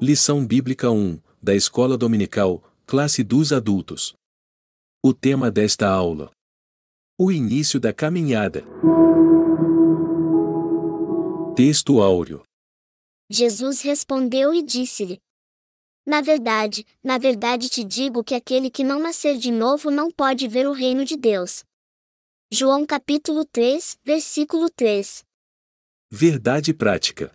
Lição Bíblica 1, da Escola Dominical, Classe dos Adultos. O tema desta aula: O início da caminhada. Texto áureo. Jesus respondeu e disse-lhe: Na verdade, na verdade te digo que aquele que não nascer de novo não pode ver o reino de Deus. João capítulo 3, versículo 3. Verdade prática.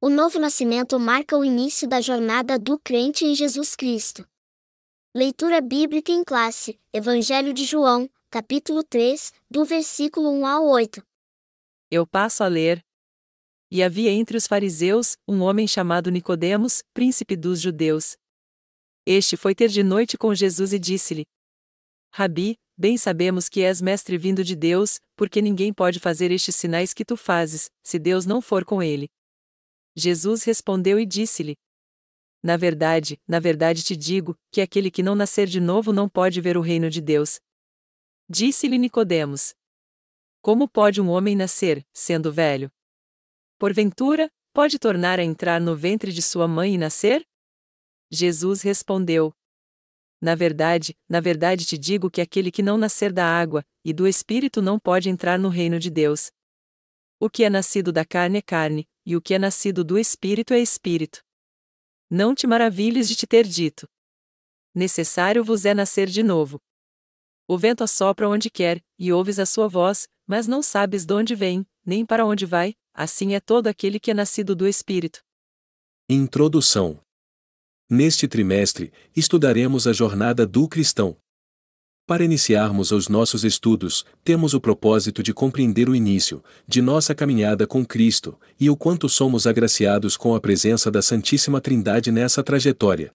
O novo nascimento marca o início da jornada do crente em Jesus Cristo. Leitura bíblica em classe, Evangelho de João, capítulo 3, do versículo 1 ao 8. Eu passo a ler. E havia entre os fariseus um homem chamado Nicodemos, príncipe dos judeus. Este foi ter de noite com Jesus e disse-lhe: Rabi, bem sabemos que és mestre vindo de Deus, porque ninguém pode fazer estes sinais que tu fazes, se Deus não for com ele. Jesus respondeu e disse-lhe: Na verdade, na verdade te digo, que aquele que não nascer de novo não pode ver o reino de Deus. Disse-lhe Nicodemos: Como pode um homem nascer, sendo velho? Porventura, pode tornar a entrar no ventre de sua mãe e nascer? Jesus respondeu: Na verdade, na verdade te digo que aquele que não nascer da água e do espírito não pode entrar no reino de Deus. O que é nascido da carne é carne, e o que é nascido do Espírito é Espírito. Não te maravilhes de te ter dito. Necessário vos é nascer de novo. O vento assopra onde quer, e ouves a sua voz, mas não sabes de onde vem, nem para onde vai, assim é todo aquele que é nascido do Espírito. Introdução Neste trimestre, estudaremos a jornada do cristão. Para iniciarmos os nossos estudos, temos o propósito de compreender o início de nossa caminhada com Cristo e o quanto somos agraciados com a presença da Santíssima Trindade nessa trajetória.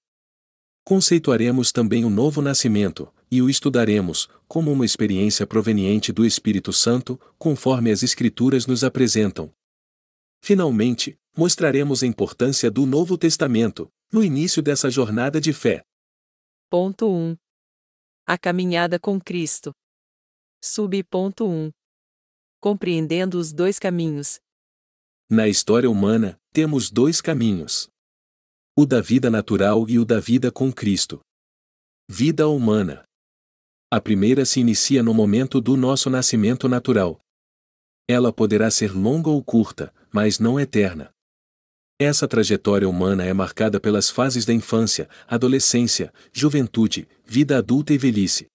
Conceituaremos também o novo nascimento e o estudaremos como uma experiência proveniente do Espírito Santo, conforme as Escrituras nos apresentam. Finalmente, mostraremos a importância do Novo Testamento no início dessa jornada de fé. Ponto 1. Um. A caminhada com Cristo. Sub.1 Compreendendo os dois caminhos. Na história humana, temos dois caminhos: o da vida natural e o da vida com Cristo. Vida humana. A primeira se inicia no momento do nosso nascimento natural. Ela poderá ser longa ou curta, mas não eterna. Essa trajetória humana é marcada pelas fases da infância, adolescência, juventude, vida adulta e velhice.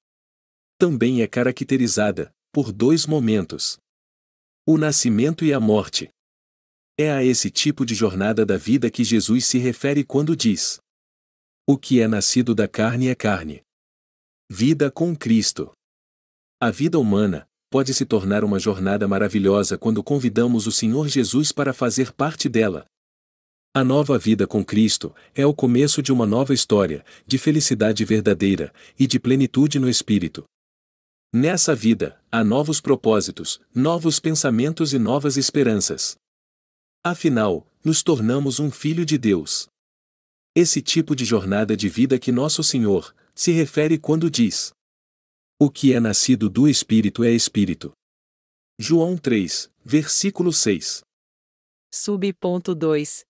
Também é caracterizada por dois momentos: o nascimento e a morte. É a esse tipo de jornada da vida que Jesus se refere quando diz: O que é nascido da carne é carne. Vida com Cristo. A vida humana pode se tornar uma jornada maravilhosa quando convidamos o Senhor Jesus para fazer parte dela, a nova vida com Cristo é o começo de uma nova história, de felicidade verdadeira e de plenitude no Espírito. Nessa vida, há novos propósitos, novos pensamentos e novas esperanças. Afinal, nos tornamos um filho de Deus. Esse tipo de jornada de vida que Nosso Senhor se refere quando diz: O que é nascido do Espírito é Espírito. João 3, versículo 6. 2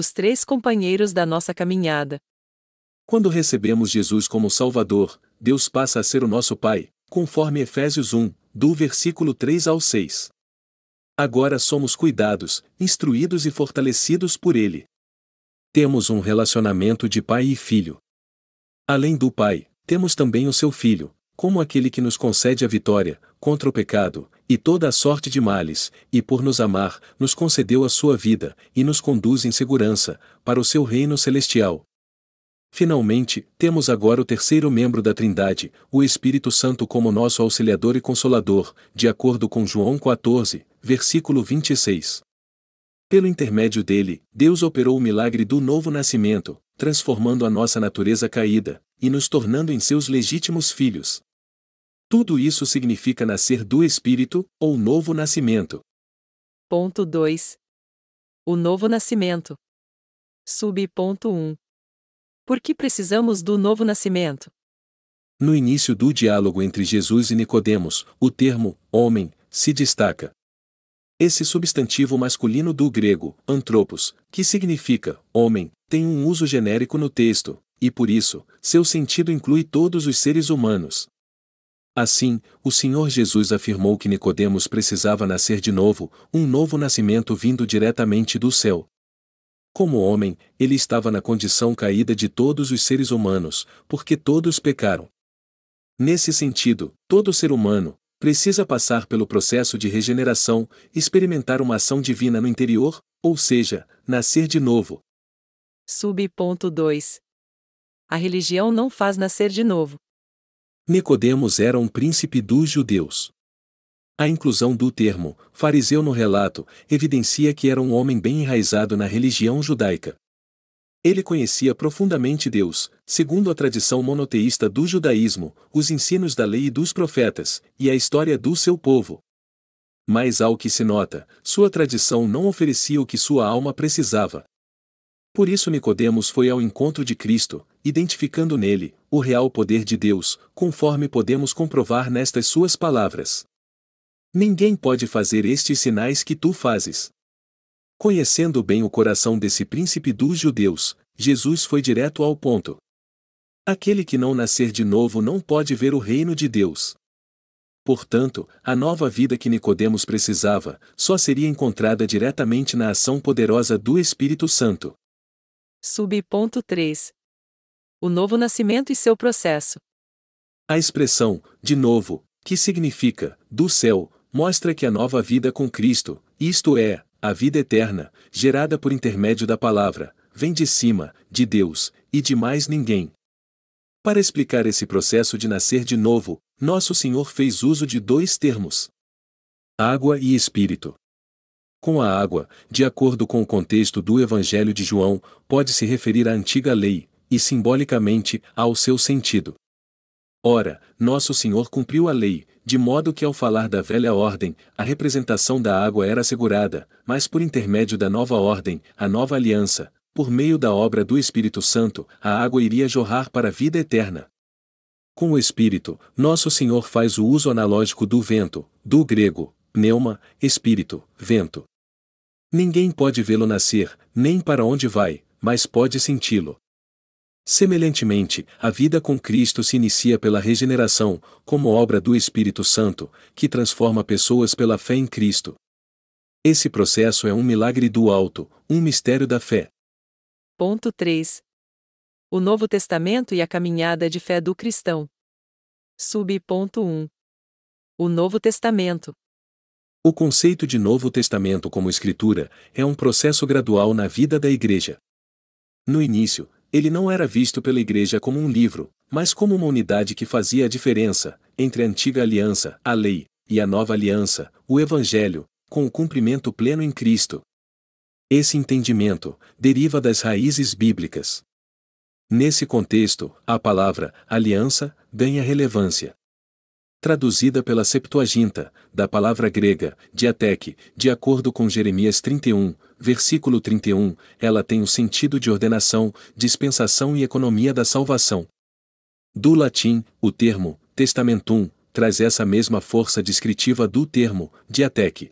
os três companheiros da nossa caminhada. Quando recebemos Jesus como Salvador, Deus passa a ser o nosso Pai, conforme Efésios 1, do versículo 3 ao 6. Agora somos cuidados, instruídos e fortalecidos por Ele. Temos um relacionamento de pai e filho. Além do Pai, temos também o seu Filho, como aquele que nos concede a vitória contra o pecado e toda a sorte de males, e por nos amar, nos concedeu a sua vida, e nos conduz em segurança, para o seu reino celestial. Finalmente, temos agora o terceiro membro da Trindade, o Espírito Santo como nosso auxiliador e consolador, de acordo com João 14, versículo 26. Pelo intermédio dele, Deus operou o milagre do novo nascimento, transformando a nossa natureza caída, e nos tornando em seus legítimos filhos. Tudo isso significa nascer do Espírito, ou novo nascimento. Ponto 2. O novo nascimento. Subponto 1. Um. Por que precisamos do novo nascimento? No início do diálogo entre Jesus e Nicodemos, o termo homem se destaca. Esse substantivo masculino do grego, antropos, que significa homem, tem um uso genérico no texto, e por isso, seu sentido inclui todos os seres humanos, Assim, o Senhor Jesus afirmou que Nicodemos precisava nascer de novo, um novo nascimento vindo diretamente do céu. Como homem, ele estava na condição caída de todos os seres humanos, porque todos pecaram. Nesse sentido, todo ser humano precisa passar pelo processo de regeneração, experimentar uma ação divina no interior, ou seja, nascer de novo. Subponto 2. A religião não faz nascer de novo. Nicodemos era um príncipe dos judeus. A inclusão do termo fariseu no relato evidencia que era um homem bem enraizado na religião judaica. Ele conhecia profundamente Deus, segundo a tradição monoteísta do judaísmo, os ensinos da lei e dos profetas, e a história do seu povo. Mas ao que se nota, sua tradição não oferecia o que sua alma precisava. Por isso Nicodemos foi ao encontro de Cristo, identificando nele o real poder de Deus, conforme podemos comprovar nestas suas palavras. Ninguém pode fazer estes sinais que tu fazes. Conhecendo bem o coração desse príncipe dos judeus, Jesus foi direto ao ponto. Aquele que não nascer de novo não pode ver o reino de Deus. Portanto, a nova vida que Nicodemos precisava, só seria encontrada diretamente na ação poderosa do Espírito Santo. 3 o novo nascimento e seu processo. A expressão, de novo, que significa, do céu, mostra que a nova vida com Cristo, isto é, a vida eterna, gerada por intermédio da palavra, vem de cima, de Deus, e de mais ninguém. Para explicar esse processo de nascer de novo, Nosso Senhor fez uso de dois termos: água e espírito. Com a água, de acordo com o contexto do Evangelho de João, pode-se referir à antiga lei, e simbolicamente, ao seu sentido. Ora, Nosso Senhor cumpriu a lei, de modo que ao falar da velha ordem, a representação da água era assegurada, mas por intermédio da nova ordem, a nova aliança, por meio da obra do Espírito Santo, a água iria jorrar para a vida eterna. Com o Espírito, Nosso Senhor faz o uso analógico do vento, do grego, pneuma, espírito, vento. Ninguém pode vê-lo nascer, nem para onde vai, mas pode senti-lo. Semelhantemente, a vida com Cristo se inicia pela regeneração, como obra do Espírito Santo, que transforma pessoas pela fé em Cristo. Esse processo é um milagre do alto, um mistério da fé. Ponto 3. O Novo Testamento e a caminhada de fé do cristão. Sub. Um. O Novo Testamento. O conceito de Novo Testamento como Escritura é um processo gradual na vida da Igreja. No início, ele não era visto pela igreja como um livro, mas como uma unidade que fazia a diferença, entre a antiga aliança, a lei, e a nova aliança, o evangelho, com o cumprimento pleno em Cristo. Esse entendimento deriva das raízes bíblicas. Nesse contexto, a palavra aliança ganha relevância traduzida pela Septuaginta, da palavra grega, diateque, de acordo com Jeremias 31, versículo 31, ela tem o sentido de ordenação, dispensação e economia da salvação. Do latim, o termo, testamentum, traz essa mesma força descritiva do termo, diateque.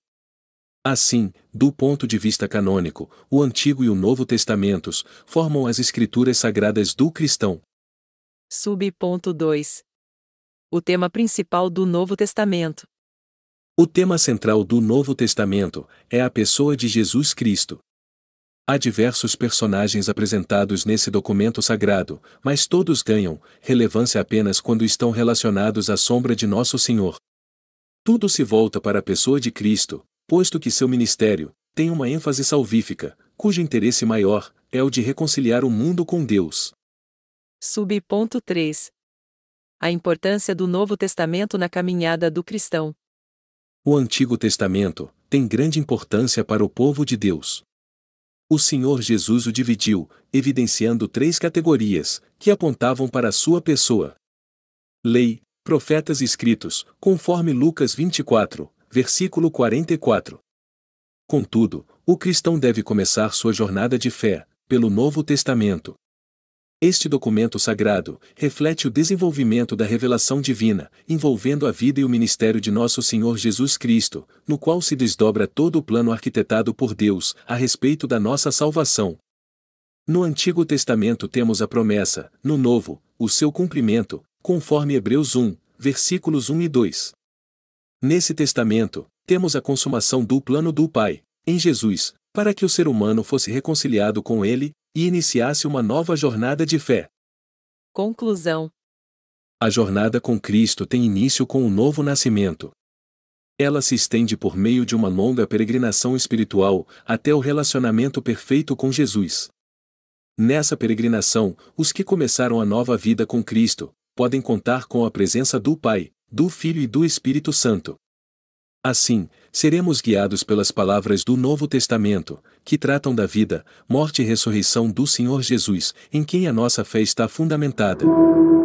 Assim, do ponto de vista canônico, o Antigo e o Novo Testamentos formam as escrituras sagradas do cristão. 2 o tema principal do Novo Testamento. O tema central do Novo Testamento é a pessoa de Jesus Cristo. Há diversos personagens apresentados nesse documento sagrado, mas todos ganham relevância apenas quando estão relacionados à sombra de Nosso Senhor. Tudo se volta para a pessoa de Cristo, posto que seu ministério tem uma ênfase salvífica, cujo interesse maior é o de reconciliar o mundo com Deus. Subponto 3. A importância do Novo Testamento na caminhada do cristão. O Antigo Testamento tem grande importância para o povo de Deus. O Senhor Jesus o dividiu, evidenciando três categorias, que apontavam para a sua pessoa: Lei, Profetas e Escritos, conforme Lucas 24, versículo 44. Contudo, o cristão deve começar sua jornada de fé, pelo Novo Testamento. Este documento sagrado reflete o desenvolvimento da revelação divina, envolvendo a vida e o ministério de nosso Senhor Jesus Cristo, no qual se desdobra todo o plano arquitetado por Deus a respeito da nossa salvação. No Antigo Testamento temos a promessa, no Novo, o seu cumprimento, conforme Hebreus 1, versículos 1 e 2. Nesse testamento, temos a consumação do plano do Pai, em Jesus, para que o ser humano fosse reconciliado com Ele, e iniciasse uma nova jornada de fé. Conclusão: A jornada com Cristo tem início com o um novo nascimento. Ela se estende por meio de uma longa peregrinação espiritual até o relacionamento perfeito com Jesus. Nessa peregrinação, os que começaram a nova vida com Cristo podem contar com a presença do Pai, do Filho e do Espírito Santo. Assim, seremos guiados pelas palavras do Novo Testamento, que tratam da vida, morte e ressurreição do Senhor Jesus, em quem a nossa fé está fundamentada.